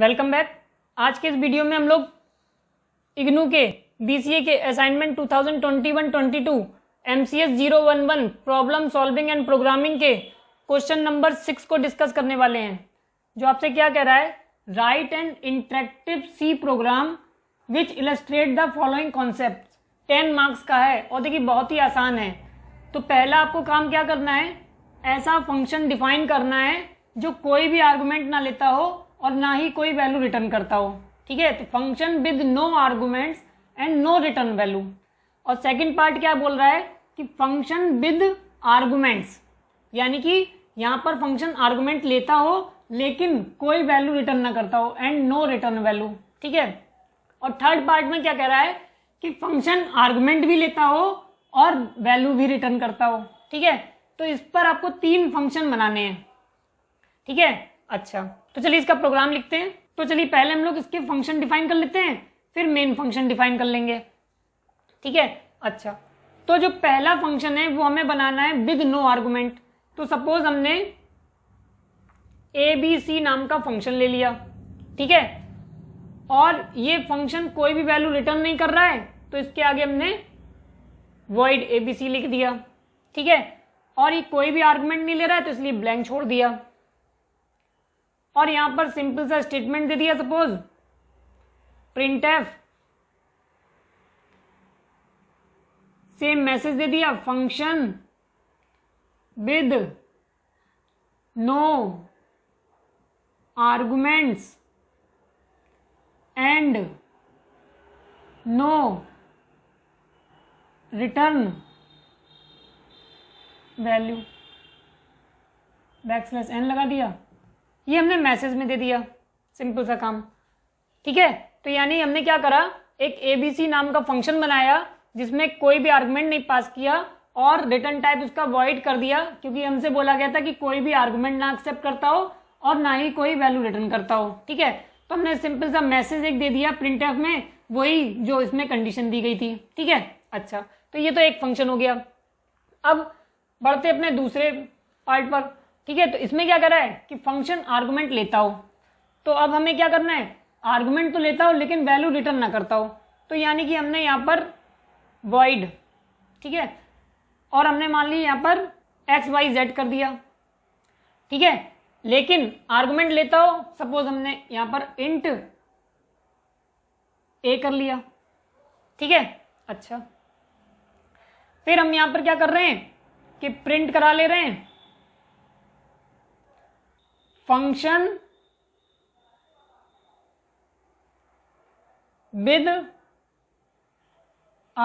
Welcome back आज के इस वीडियो में हम लोग इग्नू के बीसीए के assignment 2021-22 MCS 011 problem solving and programming के क्वेश्चन नंबर सिक्स को डिस्कस करने वाले हैं जो आपसे क्या कह रहा है write and interactive C program which illustrate the following concept ten marks का है और देखिए बहुत ही आसान है तो पहला आपको काम क्या करना है ऐसा फंक्शन डिफाइन करना है जो कोई भी आर्गूमेंट ना लेता हो और ना ही कोई वैल्यू रिटर्न करता हो ठीक है तो function with no arguments and no return value और सेकेंड पार्ट क्या बोल रहा है कि फंक्शन विद आर्गूमेंट्स यानी कि यहाँ पर फंक्शन आर्गूमेंट लेता हो लेकिन कोई वैल्यू रिटर्न ना करता हो एंड नो रिटर्न वैल्यू ठीक है और थर्ड पार्ट में क्या कह रहा है कि फंक्शन आर्गूमेंट भी लेता हो और वैल्यू भी रिटर्न करता हो ठीक है तो इस पर आपको तीन फंक्शन बनाने हैं ठीक है अच्छा तो चलिए इसका प्रोग्राम लिखते हैं तो चलिए पहले हम लोग इसके फंक्शन डिफाइन कर लेते हैं फिर मेन फंक्शन डिफाइन कर लेंगे ठीक है अच्छा तो जो पहला फंक्शन है वो हमें बनाना है विद नो आर्गूमेंट तो सपोज हमने ए बी सी नाम का फंक्शन ले लिया ठीक है और ये फंक्शन कोई भी वैल्यू रिटर्न नहीं कर रहा है तो इसके आगे हमने वर्ड ए बी सी लिख दिया ठीक है और ये कोई भी आर्गूमेंट नहीं ले रहा है तो इसलिए ब्लैंक छोड़ दिया और यहां पर सिंपल सा स्टेटमेंट दे दिया suppose print F same message दे दिया function with no arguments and no return value slash N लगा दिया ये हमने मैसेज में दे दिया सिंपल सा काम ठीक है तो यानी हमने क्या करा एक एबीसी नाम का फंक्शन बनाया जिसमें कोई भी आर्गुमेंट नहीं पास किया और रिटर्न टाइप उसका वॉइड कर दिया क्योंकि हमसे बोला गया था कि कोई भी आर्गुमेंट ना एक्सेप्ट करता हो और ना ही कोई वैल्यू रिटर्न करता हो ठीक है तो हमने सिंपल सा मैसेज एक दे दिया प्रिंट में वही जो इसमें कंडीशन दी गई थी ठीक है अच्छा तो ये तो एक फंक्शन हो गया अब बढ़ते अपने दूसरे पार्ट पर ठीक है तो इसमें क्या करा है कि फंक्शन आर्गूमेंट लेता हो तो अब हमें क्या करना है आर्गूमेंट तो लेता हो लेकिन वैल्यू रिटर्न ना करता हो तो यानी कि हमने यहाँ पर वॉइड ठीक है और हमने मान ली यहाँ पर एक्स वाई जेड कर दिया ठीक है लेकिन आर्गूमेंट लेता हो सपोज हमने यहाँ पर इंट ए कर लिया ठीक है अच्छा फिर हम यहाँ पर क्या कर रहे हैं कि प्रिंट करा ले रहे हैं फंक्शन विद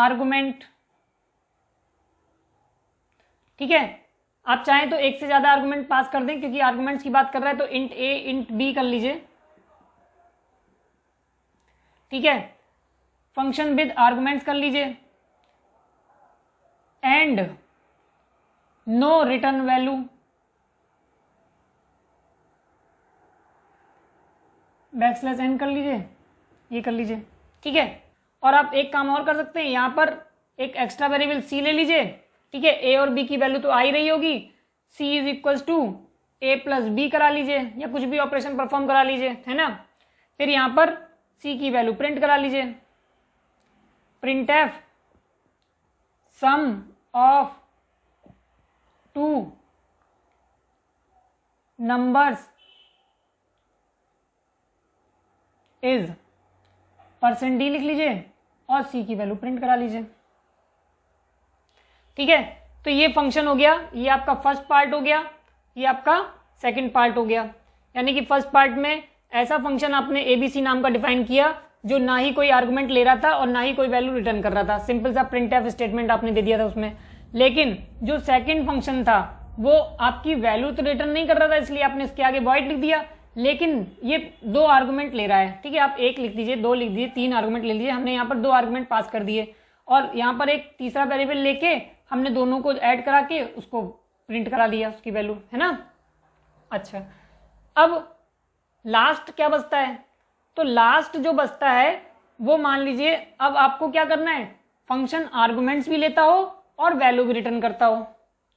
आर्गुमेंट ठीक है आप चाहें तो एक से ज्यादा आर्गुमेंट पास कर दें क्योंकि आर्गुमेंट्स की बात कर रहा है तो इंट ए इंट बी कर लीजिए ठीक है फंक्शन विद आर्गुमेंट्स कर लीजिए and no return value back slash N कर लीजिए ये कर लीजिए ठीक है और आप एक काम और कर सकते हैं यहाँ पर एक एक्स्ट्रा वेरिएबल सी ले लीजिए ठीक है ए और बी की वैल्यू तो आ ही रही होगी C is equal to A plus B करा लीजिए या कुछ भी ऑपरेशन परफॉर्म करा लीजिए है ना फिर यहाँ पर सी की वैल्यू प्रिंट करा लीजिए print F sum of two numbers is percent D लिख लीजिए और सी की वैल्यू प्रिंट करा लीजिए ठीक है तो ये फंक्शन हो गया ये आपका फर्स्ट पार्ट हो गया ये आपका सेकंड पार्ट हो गया यानी कि फर्स्ट पार्ट में ऐसा फंक्शन आपने एबीसी नाम का डिफाइन किया जो ना ही कोई आर्गुमेंट ले रहा था और ना ही कोई वैल्यू रिटर्न कर रहा था सिंपल सा प्रिंट एफ स्टेटमेंट आपने दे दिया था उसमें लेकिन जो सेकेंड फंक्शन था वो आपकी वैल्यू तो रिटर्न नहीं कर रहा था इसलिए आपने इसके आगे वॉइड लिख दिया लेकिन ये दो आर्गूमेंट ले रहा है ठीक है आप एक लिख दीजिए दो लिख दीजिए तीन आर्गूमेंट ले लीजिए हमने यहाँ पर दो आर्गूमेंट पास कर दिए और यहाँ पर एक तीसरा वेरिएबल लेके हमने दोनों को ऐड करा के उसको प्रिंट करा दिया उसकी वैल्यू है ना अच्छा अब लास्ट क्या बचता है तो लास्ट जो बचता है वो मान लीजिए अब आपको क्या करना है फंक्शन आर्गूमेंट्स भी लेता हो और वैल्यू भी रिटर्न करता हो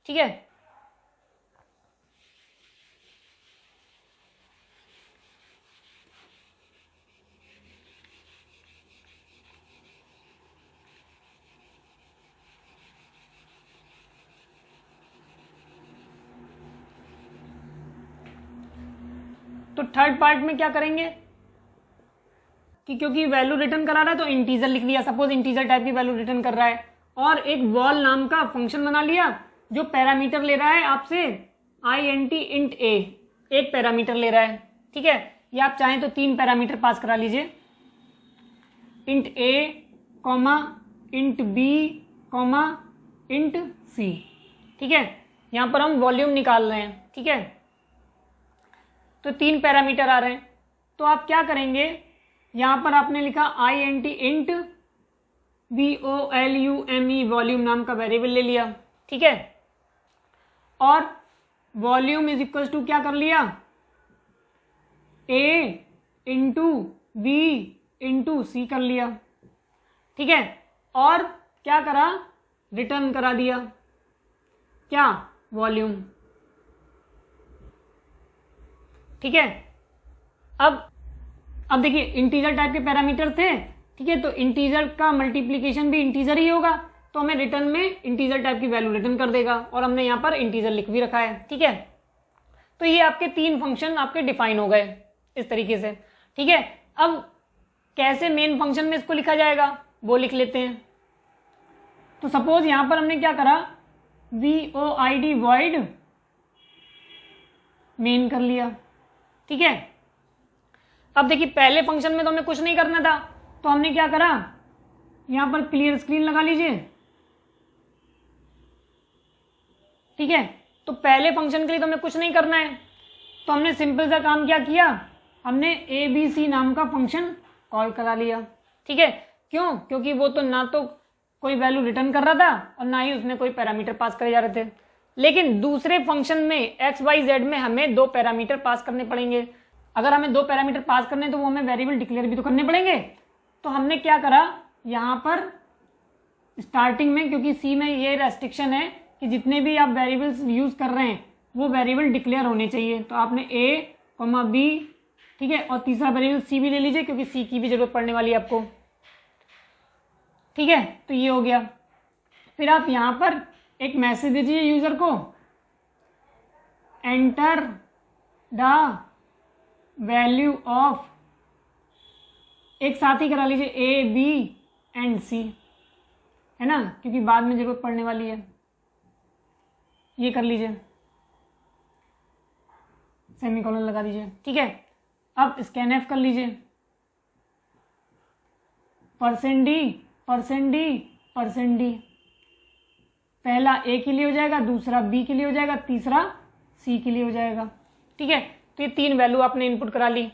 ठीक है तो थर्ड पार्ट में क्या करेंगे कि क्योंकि वैल्यू रिटर्न करा रहा है तो इंटीजर लिख लिया सपोज इंटीजर टाइप की वैल्यू रिटर्न कर रहा है और एक वॉल नाम का फंक्शन बना लिया जो पैरामीटर ले रहा है आपसे I N T int A एक पैरामीटर ले रहा है ठीक है या आप चाहें तो तीन पैरामीटर पास करा लीजिए int A comma int B comma int C ठीक है यहाँ पर हम वॉल्यूम निकाल रहे हैं ठीक है तो तीन पैरामीटर आ रहे हैं तो आप क्या करेंगे यहां पर आपने लिखा I N T int V O L U M E volume नाम का वेरिएबल ले लिया ठीक है और वॉल्यूम इज इक्वल टू क्या कर लिया A into V into C कर लिया ठीक है और क्या करा रिटर्न करा दिया क्या वॉल्यूम ठीक है अब अब देखिए इंटीजर टाइप के पैरामीटर थे ठीक है तो इंटीजर का मल्टीप्लीकेशन भी इंटीजर ही होगा तो हमें रिटर्न में इंटीजर टाइप की वैल्यू रिटर्न कर देगा और हमने यहाँ पर इंटीजर लिख भी रखा है ठीक है तो ये आपके तीन फंक्शन आपके डिफाइन हो गए इस तरीके से ठीक है अब कैसे मेन फंक्शन में इसको लिखा जाएगा वो लिख लेते हैं तो सपोज यहाँ पर हमने क्या करा V O I D void main कर लिया ठीक है अब देखिए पहले फंक्शन में तो हमें कुछ नहीं करना था तो हमने क्या करा यहां पर क्लियर स्क्रीन लगा लीजिए ठीक है तो पहले फंक्शन के लिए तो हमें कुछ नहीं करना है तो हमने सिंपल सा काम क्या किया हमने ए बी सी नाम का फंक्शन कॉल करा लिया ठीक है क्यों क्योंकि वो तो ना तो कोई वैल्यू रिटर्न कर रहा था और ना ही उसमें कोई पैरामीटर पास करे जा रहे थे लेकिन दूसरे फंक्शन में एक्स वाई जेड में हमें दो पैरामीटर पास करने पड़ेंगे अगर हमें दो पैरामीटर पास करने तो वो हमें वेरिएबल डिक्लेयर भी तो करने पड़ेंगे तो हमने क्या करा यहाँ पर स्टार्टिंग में क्योंकि सी में ये रेस्ट्रिक्शन है कि जितने भी आप वेरिएबल्स यूज कर रहे हैं वो वेरिएबल डिक्लेयर होने चाहिए तो आपने ए कॉमा बी ठीक है और तीसरा वेरिएबल सी भी ले लीजिए क्योंकि सी की भी जरूरत पड़ने वाली है आपको ठीक है तो ये हो गया फिर आप यहाँ पर एक मैसेज दीजिए यूजर को एंटर द वैल्यू ऑफ एक साथ ही करा लीजिए ए बी एंड सी है ना क्योंकि बाद में जरूरत पड़ने वाली है ये कर लीजिए सेमी कॉलन लगा दीजिए ठीक है अब स्कैन एफ कर लीजिए percent D percent D percent D पहला ए के लिए हो जाएगा दूसरा बी के लिए हो जाएगा तीसरा सी के लिए हो जाएगा ठीक है तो ये तीन वैल्यू आपने इनपुट करा ली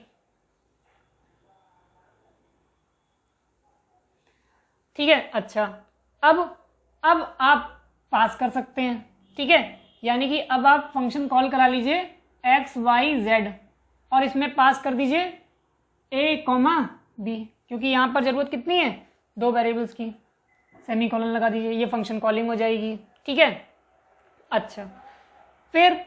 ठीक है अच्छा अब अब आप पास कर सकते हैं ठीक है यानी कि अब आप फंक्शन कॉल करा लीजिए एक्स वाई जेड और इसमें पास कर दीजिए ए कॉमा बी क्योंकि यहाँ पर ज़रूरत कितनी है दो वेरिएबल्स की सेमी कॉलन लगा दीजिए ये फंक्शन कॉलिंग हो जाएगी ठीक है अच्छा फिर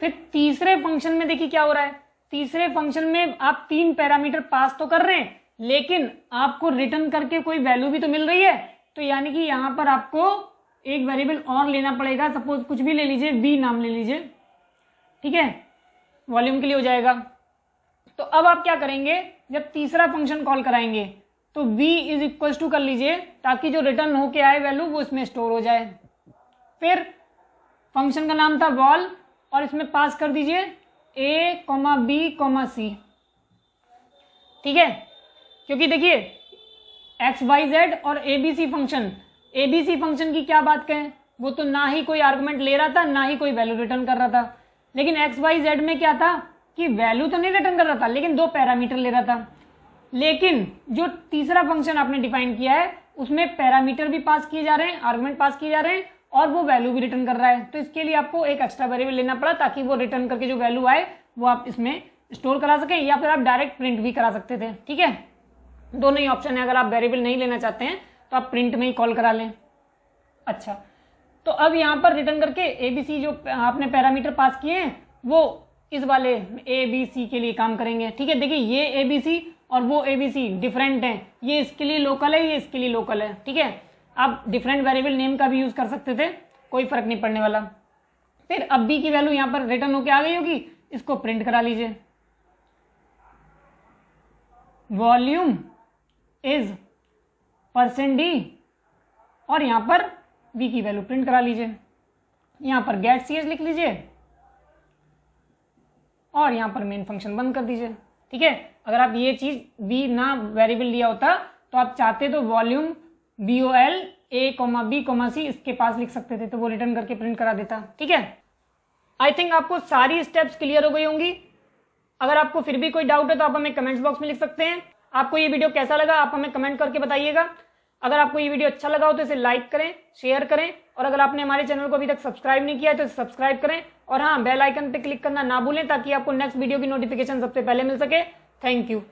फिर तीसरे फंक्शन में देखिए क्या हो रहा है तीसरे फंक्शन में आप तीन पैरामीटर पास तो कर रहे हैं लेकिन आपको रिटर्न करके कोई वैल्यू भी तो मिल रही है तो यानी कि यहां पर आपको एक वेरिएबल और लेना पड़ेगा सपोज कुछ भी ले लीजिए वी नाम ले लीजिए ठीक है वॉल्यूम के लिए हो जाएगा तो अब आप क्या करेंगे जब तीसरा फंक्शन कॉल कराएंगे तो v इज इक्वल टू कर लीजिए ताकि जो रिटर्न होके आए वैल्यू वो इसमें स्टोर हो जाए फिर फंक्शन का नाम था वॉल और इसमें पास कर दीजिए A comma B comma C ठीक है क्योंकि देखिए एक्स वाई जेड और A B C function A B C function की क्या बात कहें वो तो ना ही कोई आर्गूमेंट ले रहा था ना ही कोई वैल्यू रिटर्न कर रहा था लेकिन एक्स वाई जेड में क्या था कि वैल्यू तो नहीं रिटर्न कर रहा था लेकिन दो पैरामीटर ले रहा था लेकिन जो तीसरा फंक्शन आपने डिफाइन किया है उसमें पैरामीटर भी पास किए जा रहे हैं आर्गुमेंट पास किए जा रहे हैं और वो वैल्यू भी रिटर्न कर रहा है तो इसके लिए आपको एक एक्स्ट्रा वेरिएबल लेना पड़ा ताकि वो रिटर्न करके जो वैल्यू आए वो आप इसमें स्टोर करा सकें या फिर आप डायरेक्ट प्रिंट भी करा सकते थे ठीक है दोनों ही ऑप्शन है अगर आप वेरिएबल नहीं लेना चाहते हैं तो आप प्रिंट में ही कॉल करा लें अच्छा तो अब यहाँ पर रिटर्न करके ए बी सी जो आपने पैरामीटर पास किए हैं वो इस वाले ए बी सी के लिए काम करेंगे ठीक है देखिए ये ए बी सी और वो ए बी सी डिफरेंट है ये इसके लिए लोकल है ये इसके लिए लोकल है ठीक है आप डिफरेंट वेरिएबल नेम का भी यूज़ कर सकते थे कोई फर्क नहीं पड़ने वाला फिर अब बी की वैल्यू यहाँ पर रिटर्न होके आ गई होगी इसको प्रिंट करा लीजिए वॉल्यूम इज परसेंट डी और यहाँ पर बी की वैल्यू प्रिंट करा लीजिए यहाँ पर गेट सी लिख लीजिए और यहाँ पर मेन फंक्शन बंद कर दीजिए ठीक है अगर आप ये चीज बी ना वेरिएबल लिया होता तो आप चाहते तो volume B O L A comma B comma C इसके पास लिख सकते थे तो वो रिटर्न करके प्रिंट करा देता ठीक है आई थिंक आपको सारी स्टेप्स क्लियर हो गई होंगी अगर आपको फिर भी कोई डाउट है तो आप हमें कमेंट बॉक्स में लिख सकते हैं आपको ये वीडियो कैसा लगा आप हमें कमेंट करके बताइएगा अगर आपको ये वीडियो अच्छा लगा हो तो इसे लाइक करें शेयर करें और अगर आपने हमारे चैनल को अभी तक सब्सक्राइब नहीं किया है तो इसे सब्सक्राइब करें और हाँ बेल आइकन पर क्लिक करना ना भूलें ताकि आपको नेक्स्ट वीडियो की नोटिफिकेशन सबसे पहले मिल सके Thank you.